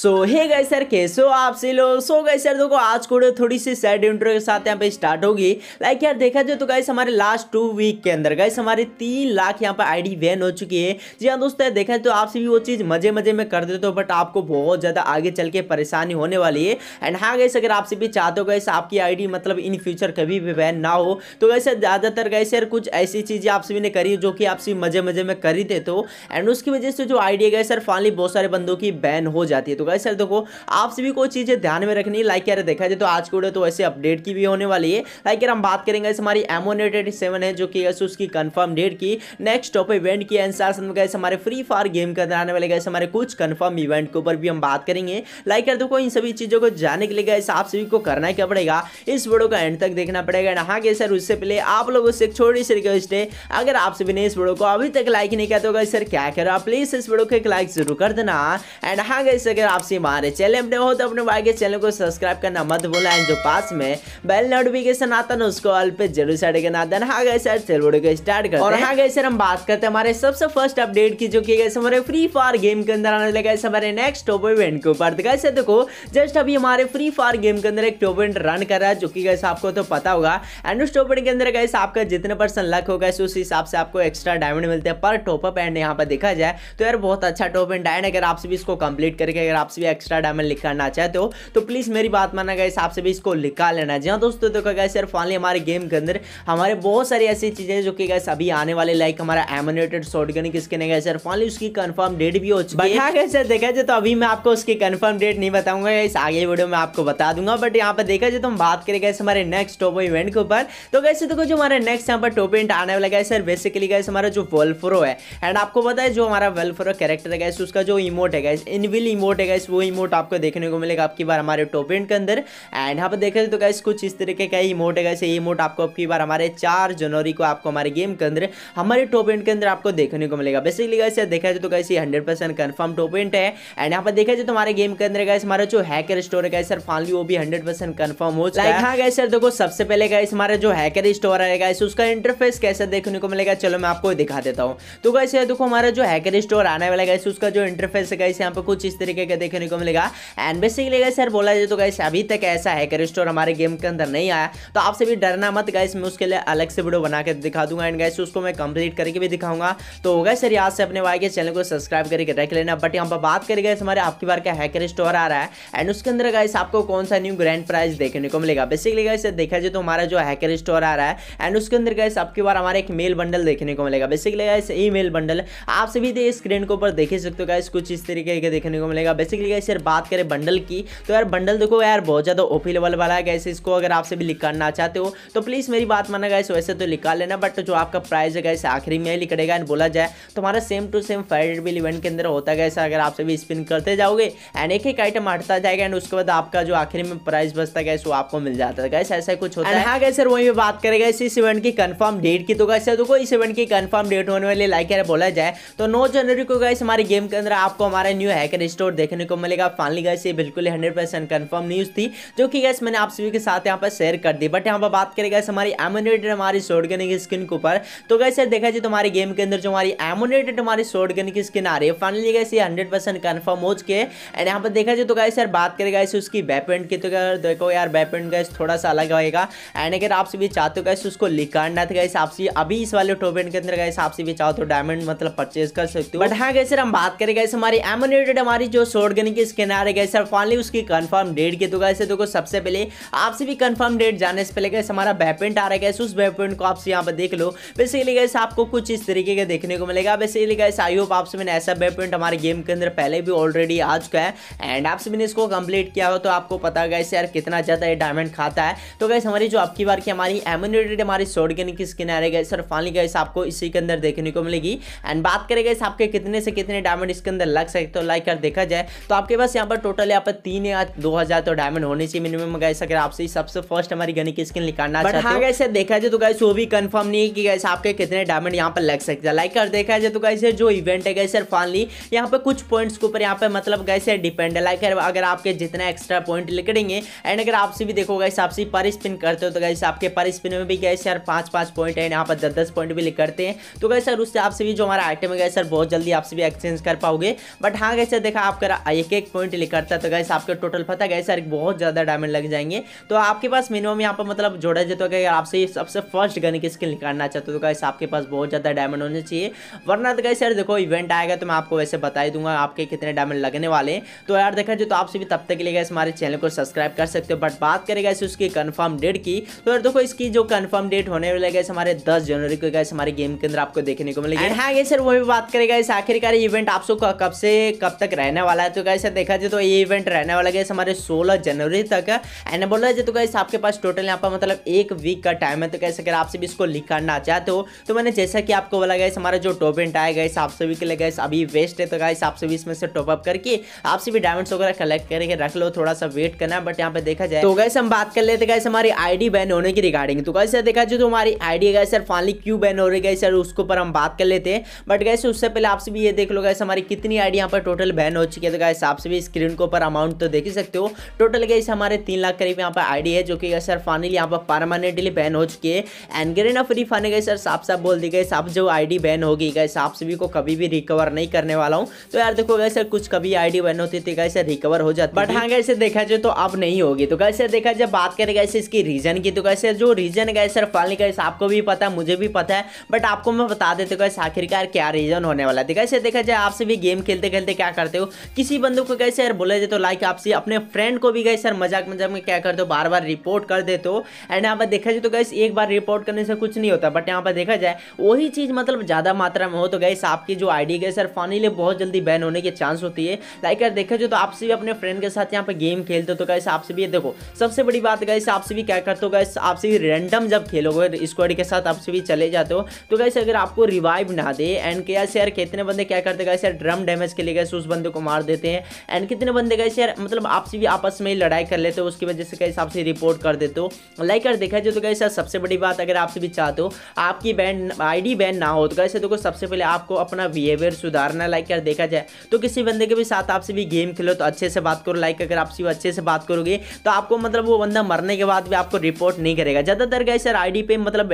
सो हे गए सर कैसे हो आप से लो सो गए सर देखो आज को थोड़ी सी सैड इंट्रो के साथ यहाँ पे स्टार्ट होगी लाइक यार देखा जाए तो गाइस हमारे लास्ट टू वीक के अंदर गाइस हमारे तीन लाख यहाँ पे आईडी बैन हो चुकी है जी हाँ दोस्तों देखा जाए तो आपसे भी वो चीज़ मजे मजे में कर देते हो बट आपको बहुत ज़्यादा आगे चल के परेशानी होने वाली है एंड हाँ गए अगर आपसे भी चाहते हो गए आपकी आई मतलब इन फ्यूचर कभी भी वैन ना हो तो वैसे ज़्यादातर गए सर कुछ ऐसी चीज़ें आप सभी ने करी जो कि आप सभी मजे मजे में करी थे देते हो एंड उसकी वजह से जो आईडी है सर फाइनली बहुत सारे बंदों की बैन हो जाती है तो गाइस सर देखो आप सभी को चीज़ें ध्यान में रखनी है लाइक यार देखा जाए तो आज की वीडियो तो वैसे अपडेट की भी होने वाली है लाइक यार हम बात करेंगे हमारी एमोनेटेड सेवन है जो कि उसकी कंफर्म डेट की नेक्स्ट टॉप इवेंट की एंसर में गए हमारे फ्री फायर गेम के अंदर आने वाले गए हमारे कुछ कन्फर्म इवेंट के ऊपर भी हम बात करेंगे लाइक यार देखो इन सभी चीज़ों को जानने के लिए गए आप सभी को करना क्या पड़ेगा इस वीडियो का एंड तक देखना पड़ेगा नहा के सर उससे पहले आप लोगों से एक छोटी सी रिक्वेस्ट है अगर आप सभी ने इस वीडियो को अभी तक लाइक नहीं किया तो गई सर क्या करो आप प्लीज़ इस वीडियो को एक लाइक जरूर कर देना एंड हाँ गई अगर आप वापसी मारे चैनल अपने हो तो अपने भाई के चैनल को सब्सक्राइब करना मत भूलना एंड जो पास में बेल नोटिफिकेशन आता ना उसको ऑल पे जरूर साइड करना देना हाँ गए सर चल वीडियो को स्टार्ट करते और हाँ गए सर हम बात करते हैं हमारे सबसे फर्स्ट अपडेट की जो कि गए हमारे फ्री फायर गेम के अंदर आने वाले हमारे नेक्स्ट टॉप इवेंट के ऊपर तो कैसे देखो जस्ट अभी हमारे फ्री फायर गेम के अंदर एक टॉप इवेंट रन कर रहा है जो कि गैस आपको तो पता होगा एंड उस टॉप इवेंट के अंदर गए आपका जितने परसेंट लक होगा उस हिसाब से आपको एक्स्ट्रा डायमंड मिलते हैं पर टॉपअप एंड यहाँ पर देखा जाए तो यार बहुत अच्छा टॉप एंड डायन अगर आपसे भी इसको कंप्लीट करके अगर आप आपसे भी एक्स्ट्रा डायमंड निकालना चाहते हो तो प्लीज़ मेरी बात माना गया आपसे भी इसको निकाल लेना जी हाँ दोस्तों देखो गया सर फाइनली हमारे गेम के अंदर हमारे बहुत सारी ऐसी चीज़ें जो कि गए अभी आने वाले लाइक हमारा एमिनेटेड शॉर्ट गन किसके ने गए सर फाइनली उसकी कन्फर्म डेट भी हो चुकी है गए सर देखा जाए तो अभी मैं आपको उसकी कन्फर्म डेट नहीं बताऊंगा इस आगे वीडियो में आपको बता दूंगा बट यहाँ पर देखा जाए तो हम बात करें गए हमारे नेक्स्ट टोपो इवेंट के ऊपर तो कैसे देखो जो हमारे नेक्स्ट यहाँ पर टोपो इवेंट आने वाला गए सर बेसिकली गए हमारा जो वेल्फ्रो है एंड आपको पता है जो हमारा वेल्फ्रो कैरेक्टर है गए उसका जो इमोट है गैस इनविल इमोट है गए गाइस वो इमोट आपको देखने को मिलेगा आपकी बार हमारे टॉप एंड के अंदर एंड यहाँ पर देखा तो गाइस कुछ इस तरीके का इमोट है गाइस ये इमोट आपको आपकी बार हमारे चार जनवरी को आपको हमारे गेम के अंदर हमारे टॉप एंड के अंदर आपको देखने को मिलेगा बेसिकली गाइस देखा जाए तो guys hundred percent confirm top end है एंड यहाँ पर देखा जाए तो हमारे गेम के अंदर गाइस हमारा जो हैकर स्टोर है सर फाइनली वो भी हंड्रेड परसेंट कन्फर्म हो चुका हाँ गाइस सर देखो सबसे पहले गाइस हमारे जो हैकर स्टोर है गाइस उसका इंटरफेस कैसा देखने को मिलेगा चलो मैं आपको दिखा देता हूँ तो गाइस देखो हमारा जो हैकर स्टोर आने वाला है उसका जो इंटरफेस है गाइस यहाँ पर कुछ इस तरीके का देखने को मिलेगा एंड बेसिकली गई सर बोला जाए तो गैस अभी तक ऐसा है कि स्टोर हमारे गेम के अंदर नहीं आया तो आपसे भी डरना मत गैस मैं उसके लिए अलग से वीडियो बना के दिखा दूंगा एंड गैस उसको मैं कंप्लीट करके भी दिखाऊंगा तो होगा सर याद से अपने भाई के चैनल को सब्सक्राइब करके रख लेना बट यहाँ पर बात करें गैस हमारे आपकी बार का हैकर स्टोर आ रहा है एंड उसके अंदर गैस आपको कौन सा न्यू ग्रैंड प्राइज देखने को मिलेगा बेसिकली गैस देखा जाए तो हमारा जो हैकर स्टोर आ रहा है एंड उसके अंदर गैस आपकी बार हमारे एक मेल बंडल देखने को मिलेगा basically guys email bundle आप सभी स्क्रीन के ऊपर देख ही सकते हो गैस कुछ इस तरीके के देखने को मिलेगा बेसिकली कैसे यार बात करें बंडल की तो यार बंडल देखो यार बहुत ज़्यादा ओपी लेवल वाला है कैसे इसको अगर आपसे भी निकालना चाहते हो तो प्लीज़ मेरी बात माना गया वैसे तो लिखा लेना बट जो आपका प्राइस है कैसे आखिरी में निकलेगा एंड बोला जाए तो हमारा same to same five bill event के अंदर होता है गैस अगर आपसे भी स्पिन करते जाओगे एंड एक एक आइटम हटता जाएगा एंड उसके बाद आपका जो आखिरी में प्राइस बचता गैस वो आपको मिल जाता है कैसे ऐसा कुछ होता है हाँ कैसे वही भी बात करेगा इस इवेंट की कन्फर्म डेट की तो कैसे देखो इस इवेंट की कन्फर्म डेट होने वाले लाइक यार बोला जाए तो नौ जनवरी को गैस हमारे गेम के अंदर आपको हमारा न्यू हैकर स्टोर देखने देखने को मिलेगा फाइनली गैस ये बिल्कुल हंड्रेड परसेंट कन्फर्म न्यूज़ थी जो कि गैस मैंने आप सभी के साथ यहाँ पर शेयर कर दी बट यहाँ पर बात करें गैस हमारी एमोनेटेड हमारी शोर्ट गन की स्किन के ऊपर तो गैस यार देखा जाए तो गेम के अंदर जो हमारी एमोनेटेड हमारी शोर्ट गन की स्किन आ रही है फाइनली गैस ये हंड्रेड परसेंट कन्फर्म हो चुके एंड यहाँ पर देखा जाए तो गैस यार बात करें गैस उसकी वेपन की तो देखो यार वेपन गैस थोड़ा सा अलग होगा एंड अगर आप सभी चाहते हो गैस उसको लिखाना था गैस आपसे अभी इस वाले टोपेन के अंदर गैस आपसे भी चाहो तो डायमंड मतलब परचेज कर सकते हो बट हाँ गैस हम बात करें गैस हमारी एमोनेटेड हमारी जो शॉर्ट ऑर्गेनिक इसके नारे गए सर फाइनली उसकी कन्फर्म डेट की तो गैसे देखो सबसे पहले आपसे भी कन्फर्म डेट जाने से पहले गए हमारा वेपेंट आ रहा है उस वेपेंट को आपसे यहाँ पर देख लो बेसिकली गए आपको कुछ इस तरीके का देखने को मिलेगा बेसिकली गए आई होप आपसे मैंने ऐसा वेपेंट हमारे गेम के अंदर पहले भी ऑलरेडी आ चुका है एंड आपसे मैंने इसको कंप्लीट किया हो तो आपको पता गए यार कितना ज़्यादा ये डायमंड खाता है तो गए हमारी जो आपकी बार की हमारी एम्यूनिटेड हमारी शॉर्टगन की स्किन आ रही गए सर फाइनली गए आपको इसी के अंदर देखने को मिलेगी एंड बात करेगा गैस आपके कितने से कितने डायमंड इसके अंदर लग सकते हो लाइक कर देखा जाए तो आपके पास यहाँ पर टोटल यहाँ पर तीन या दो हज़ार तो डायमंड होने चाहिए मिनिमम गैस अगर आपसे सबसे फर्स्ट हमारी गनी की स्किन निकालना बट हाँ गैसे देखा जाए तो गैस वो भी कंफर्म नहीं है कि गैस आपके कितने डायमंड यहाँ पर लग सकते हैं लाइक कर देखा जाए तो गैसे जो इवेंट है गैसे फाइनली यहाँ पर कुछ पॉइंट्स के ऊपर यहाँ पर मतलब गैसे डिपेंड है लाइक अगर आपके जितना एक्स्ट्रा पॉइंट लिखेंगे एंड अगर आपसे भी देखो गैस आपसे पर स्पिन करते हो तो गैस आपके पर स्पिन में भी गैस यार पाँच पाँच पॉइंट है यहाँ पर दस दस पॉइंट भी करते हैं तो गैस सर उससे आपसे भी जो हमारा आइटम है गए सर बहुत जल्दी आपसे भी एक्सचेंज कर पाओगे बट हाँ गैसे देखा आपका हाँ, एक एक पॉइंट करता है तो गैस आपके टोटल पता गए सर बहुत ज़्यादा डायमंड लग जाएंगे तो आपके पास मिनिमम यहाँ पर मतलब जोड़ा जाए तो अगर आपसे सबसे फर्स्ट गन की स्किल निकालना चाहते हो तो गैस आपके पास बहुत ज़्यादा डायमंड होने चाहिए वरना तो गए सर देखो इवेंट आएगा तो मैं आपको वैसे बता ही दूंगा आपके कितने डायमंड लगने वाले हैं तो यार देखा जो तो आपसे भी तब तक के लिए गए हमारे चैनल को सब्सक्राइब कर सकते हो बट बात करेगा इसे उसकी कन्फर्म डेट की तो यार देखो इसकी जो कन्फर्म डेट होने वाली गए हमारे दस जनवरी को गए हमारे गेम के अंदर आपको देखने को मिलेगी हाँ गए सर वो भी बात करेगा इस आखिरकार इवेंट आप सबको कब से कब तक रहने वाला है तो तो कैसे देखा जाए तो ये इवेंट रहने वाला गया हमारे सोलह जनवरी तक एंड बोला जाए तो कैसे आपके पास टोटल यहाँ पर मतलब एक वीक का टाइम है तो कैसे अगर आपसे भी इसको लिख करना चाहते हो तो मैंने जैसा कि आपको बोला गया हमारा जो टॉप एंट आया गया आप सभी के लिए गए अभी वेस्ट है तो गाइस आप सभी इसमें से टॉपअप करके आप सभी डायमंड्स वगैरह कलेक्ट करके रख लो थोड़ा सा वेट करना बट यहाँ पे देखा जाए तो गैस हम बात कर लेते गैस हमारी आईडी बैन होने की रिगार्डिंग तो गैस देखा जाए तो हमारी आईडी गए सर फाइनली क्यू बैन हो रही है सर उसके ऊपर हम बात कर लेते हैं बट गैस उससे पहले आप सभी ये देख लो गैस हमारी कितनी आईडी यहाँ पर टोटल बैन हो चुकी है तो गाइस आप सभी स्क्रीन के ऊपर अमाउंट तो देख ही सकते हो टोटल गाइस हमारे तीन लाख करीब यहाँ पर आईडी है जो कि सर फाइनली यहाँ पर परमानेंटली बैन हो चुकी है एनगरेन ऑफ फ्री फाने गए सर साफ साफ बोल दी गई आप जो आईडी बैन होगी गई आप सभी को कभी भी रिकवर नहीं करने वाला हूँ तो यार देखो गए सर कुछ कभी आई बैन होती थी गई सर रिकवर हो जाती बट हाँ गए सर देखा जाए तो अब नहीं होगी तो गए सर देखा जाए बात करें गए इसकी रीजन की तो कैसे जो रीजन गए सर फाइनली गए आपको भी पता है मुझे भी पता है बट आपको मैं बता देते गए आखिरकार क्या रीजन होने वाला है देखा देखा जाए आप सभी गेम खेलते खेलते क्या करते हो किसी किसी बंदूक को कैसे यार बोला जाए तो लाइक आपसे अपने फ्रेंड को भी गए सर मजाक मजाक में क्या कर दो बार बार रिपोर्ट कर दे तो एंड यहाँ पर देखा जाए तो गैस एक बार रिपोर्ट करने से कुछ नहीं होता बट यहाँ पर देखा जाए वही चीज़ मतलब ज़्यादा मात्रा में हो तो गैस आपकी जो आईडी गए सर फाइनली बहुत जल्दी बैन होने के चांस होती है लाइक यार देखा जाए तो आपसे भी अपने फ्रेंड के साथ यहाँ पर गेम खेलते हो तो गैस आपसे भी देखो सबसे बड़ी बात गैस आपसे भी क्या करते हो गैस आपसे भी रेंडम जब खेलोगे स्क्वाड के साथ आपसे भी चले जाते हो तो गैस अगर आपको रिवाइव ना दे एंड क्या यार कितने बंदे क्या करते गए यार ड्रम डैमेज के लिए गए उस बंदे को मार देते देते हैं एंड कितने बंदे गए यार मतलब आपसे भी आपस में ही लड़ाई कर लेते हो उसकी वजह से कैसे आपसे रिपोर्ट कर देते हो लाइक कर देखा जाए तो कैसे सबसे बड़ी बात अगर आपसे भी चाहते हो आपकी बैन आई बैन ना हो तो कैसे देखो सबसे पहले आपको अपना बिहेवियर सुधारना लाइक कर देखा जाए तो किसी बंदे के भी साथ आपसे भी गेम खेलो तो अच्छे से बात करो लाइक अगर आपसे अच्छे से बात करोगे तो आपको मतलब वो बंदा मरने के बाद भी आपको रिपोर्ट नहीं करेगा ज़्यादातर गए सर आई पे मतलब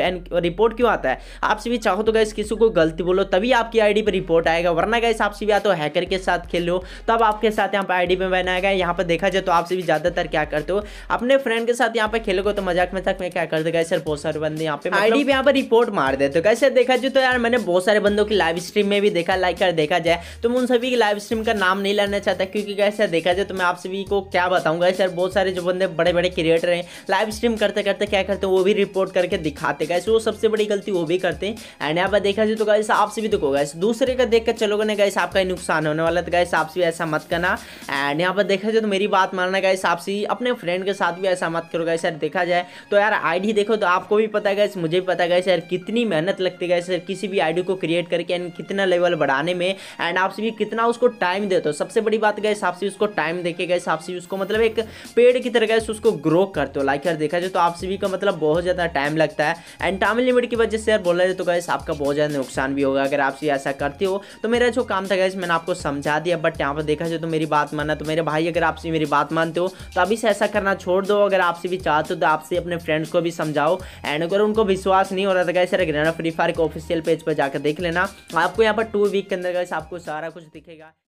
रिपोर्ट क्यों आता है आपसे भी चाहो तो गए किसी को गलती बोलो तभी आपकी आई पे रिपोर्ट आएगा वरना गए आपसे भी या तो हैकर के साथ खेलो तो कब आपके साथ यहाँ पर आईडी पे बनाया गया यहाँ पर देखा जाए तो आपसे भी ज़्यादातर क्या करते हो अपने फ्रेंड के साथ यहाँ पर खेलोगे तो मजाक मजाक में क्या कर देगा सर बहुत सारे बंदे यहाँ पे आई डी मतलब पे यहाँ पर रिपोर्ट मार देते कैसे देखा जाए तो यार मैंने बहुत सारे बंदों की लाइव स्ट्रीम में भी देखा लाइक कर देखा जाए तो मैं उन सभी की लाइव स्ट्रीम का नाम नहीं लेना चाहता क्योंकि कैसे देखा जाए तो मैं आप सभी को क्या बताऊंगा सर बहुत सारे जो बंदे बड़े बड़े क्रिएटर हैं लाइव स्ट्रीम करते करते क्या करते हैं वो भी रिपोर्ट करके दिखाते कैसे वो सबसे बड़ी गलती वो भी करते हैं एंड यहाँ पर देखा जाए तो कैसे आपसे भी देखो गैस दूसरे का देख कर चलोगे ना गैस आपका ही नुकसान होने वाला तो गैस आपसे ऐसा ऐसा मत करना एंड यहाँ पर देखा जाए तो मेरी बात मानना गाइस आप सी अपने फ्रेंड के साथ भी ऐसा मत करो गाइस यार देखा जाए तो यार आईडी देखो तो आपको भी पता है गाइस मुझे भी पता है गाइस यार कितनी मेहनत लगती है गाइस किसी भी आईडी को क्रिएट करके एंड कितना लेवल बढ़ाने में एंड आप भी कितना उसको टाइम दे दो सबसे बड़ी बात गाइस आप उसको टाइम देके गाइस आप उसको मतलब एक पेड़ की तरह गाइस उसको ग्रो करते हो लाइक यार देखा जाए तो आप का मतलब बहुत ज़्यादा टाइम लगता है एंड टाइम लिमिट की वजह से यार बोला जाए तो गाइस आपका बहुत ज़्यादा नुकसान भी होगा अगर आप ऐसा करते हो तो मेरा जो काम था गाइस मैंने आपको समझा दिया बट यहाँ पर देखा जाए तो मेरी बात मानना तो मेरे भाई अगर आपसे मेरी बात मानते हो तो अभी से ऐसा करना छोड़ दो अगर आपसे भी चाहते हो तो आपसे अपने फ्रेंड्स को भी समझाओ एंड अगर उनको विश्वास नहीं हो रहा था तो कैसे रखना फ्री फायर के ऑफिशियल पेज पर जाकर देख लेना आपको यहाँ पर टू वीक के अंदर आपको सारा कुछ दिखेगा